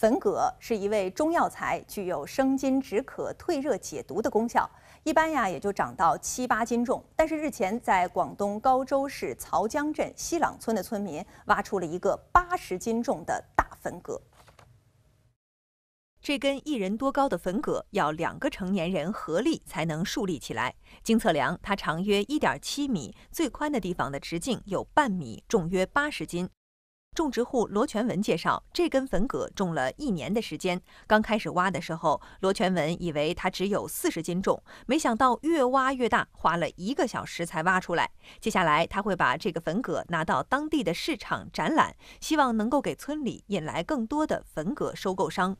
粉葛是一味中药材，具有生津止渴、退热解毒的功效。一般呀，也就长到七八斤重。但是日前，在广东高州市曹江镇西朗村的村民挖出了一个八十斤重的大粉葛。这根一人多高的粉葛，要两个成年人合力才能竖立起来。经测量，它长约一点七米，最宽的地方的直径有半米，重约八十斤。种植户罗全文介绍，这根粉葛种了一年的时间。刚开始挖的时候，罗全文以为它只有四十斤重，没想到越挖越大，花了一个小时才挖出来。接下来，他会把这个粉葛拿到当地的市场展览，希望能够给村里引来更多的粉葛收购商。